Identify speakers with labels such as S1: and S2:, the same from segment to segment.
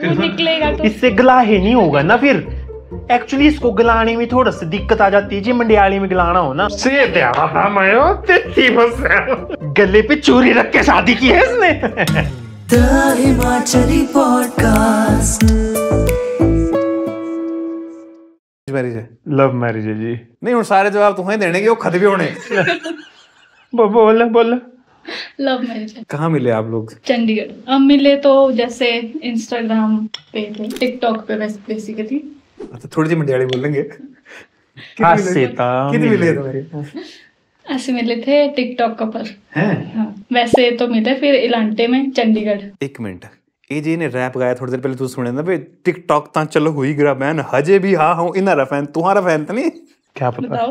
S1: तो
S2: निकलेगा तो इससे
S1: गला ही नहीं होगा ना फिर एक्चुअली इसको गलाने में थोड़ा सा दिक्कत आ जाती है जी मंडियाली में गलाना हो ना से गले पे चोरी रख के शादी की है इसने हिमाचली पॉडकास्ट मैरिज है लव मैरिज है जी नहीं हूँ सारे जवाब तुम्हें देने के वो खत भी होने बोल बोल लव मैरिज कहाँ मिले आप लोग
S2: चंडीगढ़ हम मिले तो जैसे इंस्टाग्राम पे थे टिकटॉक पे बेसिकली
S1: अच्छा थोड़ी सी मंडियाड़ी बोल लेंगे
S2: कितने मिले ऐसे मिले थे टिकटॉक पर हाँ। वैसे तो मिले फिर इलांटे में चंडीगढ़
S1: एक मिनट ਇਹ ने रैप गाया थोड़ी देर पहले तू सुने ना भाई टिकटॉक ਟਿਕਟੌਕ चलो हुई ਹੋਈ ਗਰਾ हजे भी ਵੀ ਹਾਂ ਹਾਂ ਇਹਨਾਂ ਦਾ ਫੈਨ ਤੁਹਾਡਾ ਫੈਨ ਤਾਂ ਨਹੀਂ ਕੀ ਪਤਾ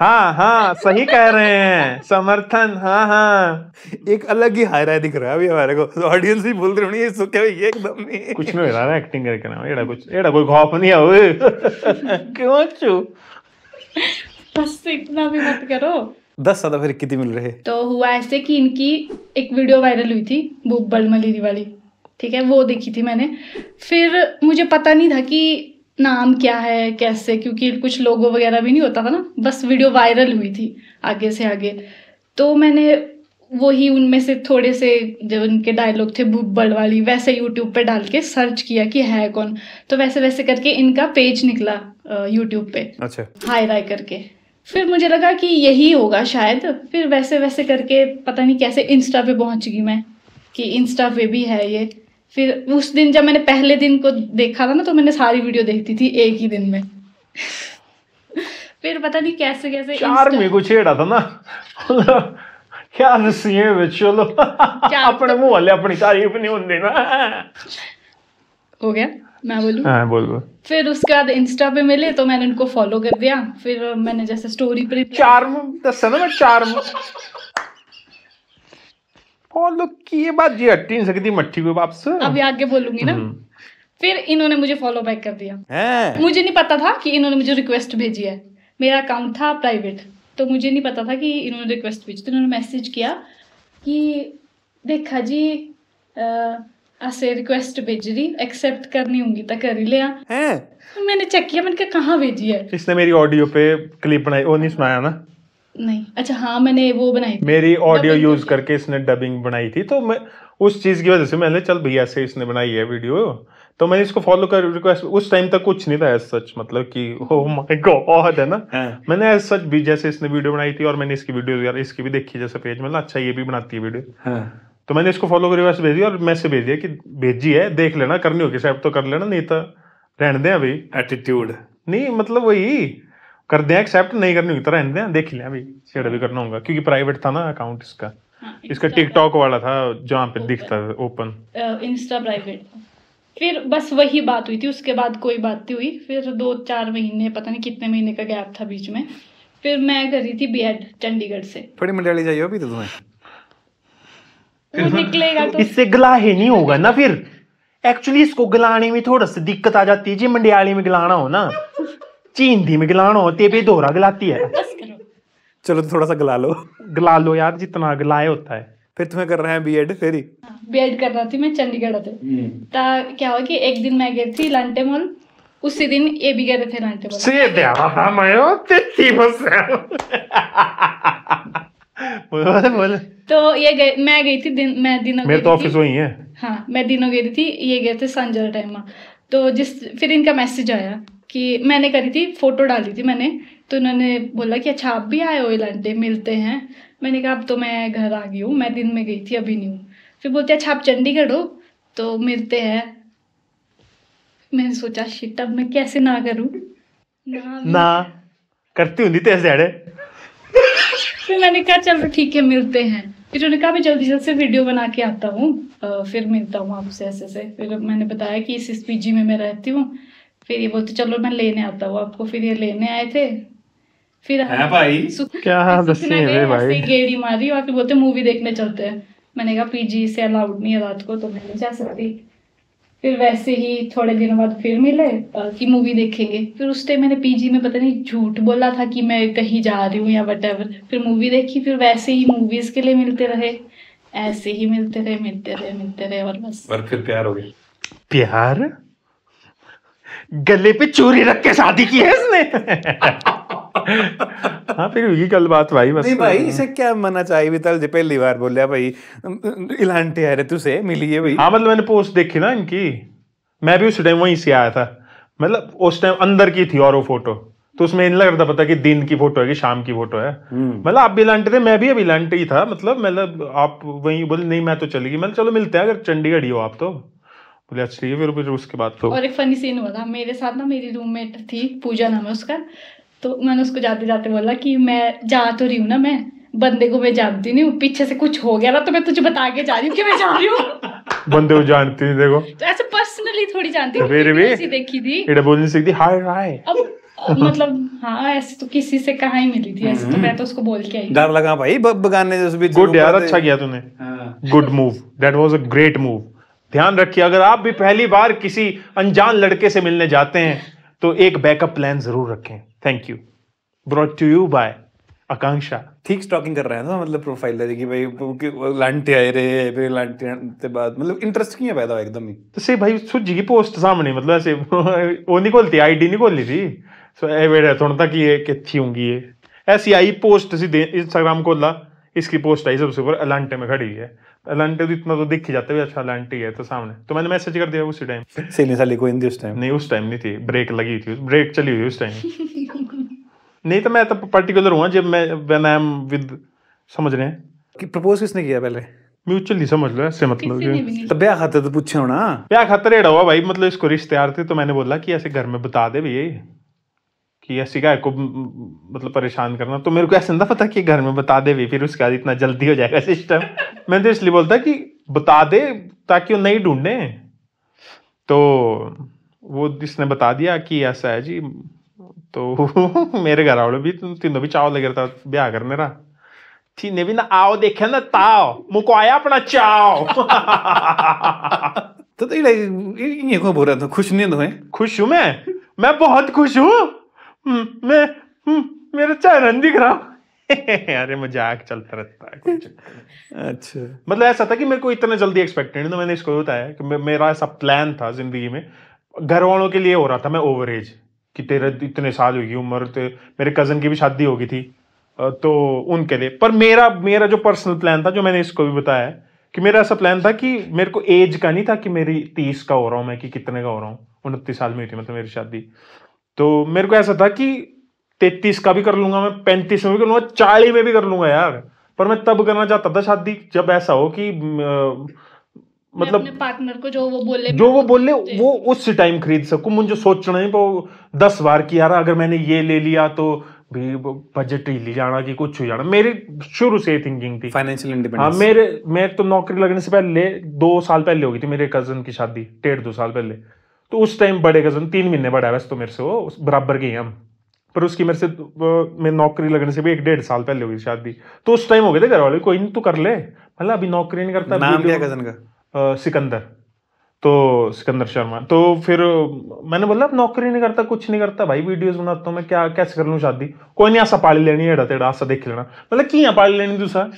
S1: हाँ हाँ सही कह रहे हैं समर्थन हाँ हाँ एक अलग ही हायरा दिख रहा है अभी हमारे को ऑडियंस भी बोल रहे है इसको क्या ये एकदम
S2: नहीं कुछ नहीं हो
S1: रहा है एक्टिंग करके ना एड़ा कुछ एड़ा कोई खौफ नहीं है
S2: क्यों चू बस तो इतना भी मत करो
S1: दस ज्यादा फिर कितनी मिल रहे
S2: तो हुआ ऐसे कि इनकी एक वीडियो वायरल हुई थी भूप बलमलीरी वाली ठीक है वो देखी थी मैंने फिर मुझे पता नहीं था कि नाम क्या है कैसे क्योंकि कुछ लोगों वगैरह भी नहीं होता था ना बस वीडियो वायरल हुई थी आगे से आगे तो मैंने वही उनमें से थोड़े से जो उनके डायलॉग थे भुब्बड़ वाली वैसे यूट्यूब पे डाल के सर्च किया कि है कौन तो वैसे वैसे करके इनका पेज निकला यूट्यूब पे अच्छा हाई राय करके फिर मुझे लगा कि यही होगा शायद फिर वैसे वैसे करके पता नहीं कैसे इंस्टा पे पहुंच गई मैं कि इंस्टा पे भी है ये फिर उस दिन जब मैंने पहले दिन को देखा था ना तो मैंने सारी वीडियो देखती थी एक ही दिन में फिर पता नहीं कैसे कैसे चार में
S1: को छेड़ा था ना क्या है ਵਿੱਚ ਚਲੋ ਆਪਣੇ ਮੂੰਹ ਵਾਲੇ ਆਪਣੀ ਤਾਰੀਫ ਨਹੀਂ ਹੁੰਦੀ ਨਾ
S2: हो गया मैं बोलूँ हाँ बोल बोल फिर उसके बाद इंस्टा पे मिले तो मैंने उनको फॉलो कर दिया फिर मैंने जैसे स्टोरी पर चार्म दस ना मैं चार्म
S1: और लोग की ये बात ये हट नहीं सकती मट्टी को बाप से
S2: आगे बोलूंगी ना हम्म। फिर इन्होंने मुझे फॉलो बैक कर दिया है? मुझे नहीं पता था कि इन्होंने मुझे रिक्वेस्ट भेजी है मेरा अकाउंट था प्राइवेट तो मुझे नहीं पता था कि इन्होंने रिक्वेस्ट भेजी तो इन्होंने मैसेज किया कि देखा जी ऐसे रिक्वेस्ट भेज रही एक्सेप्ट करनी होंगी तो कर ही लिया मैंने चेक किया मैंने कहा भेजी है इसने
S1: मेरी ऑडियो पे क्लिप बनाई वो नहीं सुनाया ना
S2: नहीं अच्छा हाँ मैंने वो बनाई
S1: मेरी ऑडियो यूज करके इसने डबिंग बनाई थी तो मैं उस चीज की वजह से मैंने चल भैया से इसने बनाई है वीडियो तो मैंने इसको फॉलो कर रिक्वेस्ट उस टाइम तक कुछ नहीं था एज सच मतलब कि ओ माय गॉड है ना हाँ। मैंने एज सच भी जैसे इसने वीडियो बनाई थी और मैंने इसकी वीडियो यार इसकी भी देखी जैसे पेज मतलब अच्छा ये भी बनाती है वीडियो हाँ। तो मैंने इसको फॉलो कर रिक्वेस्ट भेजी और मैसेज भेज दिया कि भेजी है देख लेना करनी होगी सेट तो कर लेना नहीं तो रहने दें अभी एटीट्यूड नहीं मतलब वही कर दें एक्सेप्ट नहीं करनी होगी तो रहने दें देख लिया अभी शेयर भी करना होगा क्योंकि प्राइवेट था ना अकाउंट इसका हाँ, इसका टिकटॉक वाला था जहाँ पे दिखता था ओपन
S2: इंस्टा प्राइवेट फिर बस वही बात हुई थी उसके बाद कोई बात नहीं हुई फिर दो चार महीने पता नहीं कितने महीने का गैप था बीच में फिर मैं कर रही थी बी एड चंडीगढ़ से
S1: थोड़ी मंडाली जाइए अभी तो तुम्हें
S2: निकलेगा तो इससे
S1: गला ही नहीं होगा ना फिर एक्चुअली इसको गलाने में थोड़ा सा दिक्कत आ जाती है जी मंडियाली में गलाना हो ना चींदी में गलाना होती है भी दोहरा गलाती है चलो तो थोड़ा सा गला लो गला लो यार जितना गलाए होता है फिर तुम्हें कर रहे हैं बीएड फिर ही
S2: बीएड हाँ, कर रहा थी मैं चंडीगढ़ आते हम्म। ता क्या हुआ कि एक दिन मैं गई थी लंटे मॉल उसी दिन ये भी गए थे लांटे मॉल
S1: से देवा हम आयो तेती बस बोल बोल
S2: तो ये गए मैं गई थी दिन मैं दिनों मेरे तो ऑफिस वही है हाँ मैं दिनों गई थी ये गए थे संजय टाइम तो जिस फिर इनका मैसेज आया कि मैंने करी थी फ़ोटो डाली थी मैंने तो उन्होंने बोला कि अच्छा आप भी आए हो इलांटे मिलते हैं मैंने कहा अब तो मैं घर आ गई हूँ मैं दिन में गई थी अभी नहीं हूँ फिर बोलते अच्छा आप चंडीगढ़ हो तो मिलते हैं मैंने सोचा शिट अब मैं कैसे ना करूँ ना,
S1: ना करती हूँ तो
S2: फिर मैंने कहा चलो ठीक है मिलते हैं फिर उन्होंने कहा मैं जल्दी जल्दी से वीडियो बना के आता हूँ फिर मिलता हूँ आपसे ऐसे से फिर मैंने बताया कि इस एस में मैं रहती हूँ फिर ये बोलते चलो मैं लेने आता हूँ आपको फिर ये लेने आए थे फिर भाई
S1: क्या है भाई गेड़ी
S2: मारी और फिर बोलते मूवी देखने चलते हैं मैंने कहा पीजी से अलाउड नहीं है रात को तो मैं नहीं जा सकती फिर वैसे ही थोड़े दिनों बाद फिर मिले कि मूवी देखेंगे फिर उस टाइम मैंने पीजी में पता नहीं झूठ बोला था कि मैं कहीं जा रही हूँ या वट फिर मूवी देखी फिर वैसे ही मूवीज के लिए मिलते रहे ऐसे ही मिलते रहे मिलते रहे मिलते रहे और बस और फिर प्यार हो गया
S1: प्यार गले पे चोरी रख के शादी की है इसने हाँ फिर ये गल बात भाई बस नहीं भाई इसे क्या मना चाहिए विताल जी पहली बार लिया भाई इलांटे है रे तुझसे मिली है भाई हाँ मतलब मैंने पोस्ट देखी ना इनकी मैं भी उस टाइम वहीं से आया था मतलब उस टाइम अंदर की थी और वो फोटो तो उसमें इन लग रहा था पता कि दिन की फोटो है कि शाम की फोटो है हम्म। मतलब आप भी लांटे थे मैं भी अभी लांटे ही था मतलब मतलब आप वहीं बोले नहीं मैं तो चली गई मतलब चलो मिलते हैं अगर चंडीगढ़ ही हो आप तो बोले अच्छी ये फिर उसके बाद तो और
S2: एक फनी सीन हुआ था मेरे साथ ना मेरी रूममेट थी पूजा नाम है उसका तो मैंने उसको जाते जाते बोला कि मैं जा तो रही हूँ ना मैं बंदे को मैं जानती नहीं हूँ पीछे से कुछ हो गया ना तो मैं तुझे बता के जा रही हूँ कि मैं जा रही हूँ
S1: बंदे को जानती नहीं देखो तो
S2: ऐसे पर्सनली थोड़ी जानती हूँ ऐसी देखी थी इड़ा
S1: बोल नहीं सकती हाय हाय
S2: अब मतलब हाँ ऐसे तो किसी से कहा ही मिली थी ऐसे तो हम्म। मैं तो उसको बोल के आई
S1: डर लगा भाई बगाने जैसे भी गुड यार अच्छा किया तूने good move that was a great move ध्यान रखिए अगर आप भी पहली बार किसी अनजान लड़के से मिलने जाते हैं तो एक बैकअप प्लान जरूर रखें thank you brought to you by Akanksha ठीक स्टॉकिंग कर रहे हैं ना मतलब प्रोफाइल दे कि भाई लांटे आए रहे फिर लांटे के बाद मतलब इंटरेस्ट क्यों पैदा हुआ एकदम ही तो से भाई सुझी की पोस्ट सामने मतलब ऐसे वो नहीं खोलती आई डी नहीं खोली थी सो ए वेट थोड़ा था कि ये कितनी होंगी ये ऐसी I post C they Instagram खोला इसकी पोस्ट आई सबसे ऊपर अलांटे में खड़ी है अलांटे तो इतना तो दिख ही जाते है अच्छा अलांटे है तो सामने तो मैंने मैसेज कर दिया उसी टाइम सीने साली को हिंदी उस टाइम नहीं उस टाइम नहीं थी ब्रेक लगी थी ब्रेक चली हुई उस
S2: टाइम
S1: नहीं तो मैं तो पर्टिकुलर हुआ जब मैं व्हेन आई एम विद समझ रहे हैं कि प्रपोज किसने किया पहले म्यूचुअली समझ लो ऐसे मतलब तो ब्याह खाते तो पूछे हो ना ब्याह खाते रेड़ा हुआ भाई मतलब इसको रिश्तेदार थे तो मैंने बोला कि ऐसे घर में बता दे भैया कि ऐसी गाय को मतलब परेशान करना तो मेरे को ऐसा ना पता कि घर में बता दे भी फिर उसके बाद इतना जल्दी हो जाएगा सिस्टम मैं तो इसलिए बोलता कि बता दे ताकि वो नहीं ढूंढे तो वो जिसने बता दिया कि ऐसा है जी तो मेरे घर वाले भी तो तीनों भी चाव लगे था ब्याह करने रहा तीन भी ना आओ देखे ना ताओ मुको आया अपना चाओ तो इलाई इनको बोल रहा था खुश नहीं तुम्हें तो खुश हूं मैं मैं बहुत खुश हूं हम्म, मैं हम्म, मेरा चरण दिख रहा हूँ अरे मजाक चलता रहता है अच्छा मतलब ऐसा था कि मेरे को इतना जल्दी एक्सपेक्टेड नहीं तो मैंने इसको बताया कि मेरा ऐसा प्लान था जिंदगी में घर वालों के लिए हो रहा था मैं ओवर एज कि तेरे इतने साल होगी उम्र तो मेरे कज़न की भी शादी होगी थी तो उनके लिए पर मेरा मेरा जो पर्सनल प्लान था जो मैंने इसको भी बताया कि मेरा ऐसा प्लान था कि मेरे को एज का नहीं था कि मेरी तीस का हो रहा हूँ मैं कि कितने का हो रहा हूँ उनतीस साल में हुई थी मतलब मेरी शादी तो मेरे को ऐसा था कि तैतीस का भी कर लूंगा मैं पैंतीस में भी कर लूंगा चालीस में भी कर लूंगा यार पर मैं तब करना चाहता था शादी जब ऐसा हो कि मतलब
S2: पार्टनर को जो वो बोले जो वो
S1: बोले वो उस टाइम खरीद सकू मुझे सोचना ही वो दस बार की यार अगर मैंने ये ले लिया तो भी बजट ही ले जाना कि कुछ हो जाना मेरी शुरू से थिंकिंग थी फाइनेंशियल इंडिपेंडेंस हाँ मेरे मैं तो नौकरी लगने से पहले दो साल पहले हो गई थी मेरे कजन की शादी डेढ़ दो साल पहले तो उस टाइम बड़े कजन तीन महीने है वैसे तो मेरे से वो बराबर के हम पर उसकी मेरे से मैं नौकरी लगने से भी एक डेढ़ साल पहले होगी शादी तो उस टाइम हो गए थे घर वाले कोई नहीं तो कर ले मतलब अभी नौकरी नहीं करता नाम क्या कजन का सिकंदर तो सिकंदर शर्मा तो फिर मैंने बोला अब नौकरी नहीं करता कुछ नहीं करता भाई वीडियोस बनाता हूँ मैं क्या कैसे कर लूँ शादी कोई नहीं ऐसा पाली लेनी है ऐसा देख लेना मतलब क्या पाली लेनी दूसरा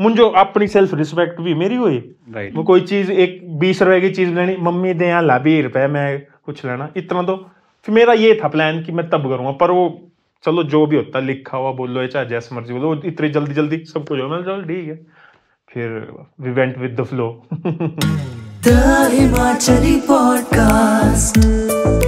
S1: मुंजो अपनी सेल्फ रिस्पेक्ट भी मेरी हुई right. मैं कोई चीज एक बीस रुपए की चीज लेनी मम्मी दे ला बीस रुपए मैं कुछ लेना इतना तो फिर मेरा ये था प्लान कि मैं तब करूँगा पर वो चलो जो भी होता लिखा हुआ बोलो या चाहे जैसे मर्जी बोलो इतनी जल्दी जल्दी सब कुछ हो चलो ठीक है फिर we went with the flow the Himachali
S2: podcast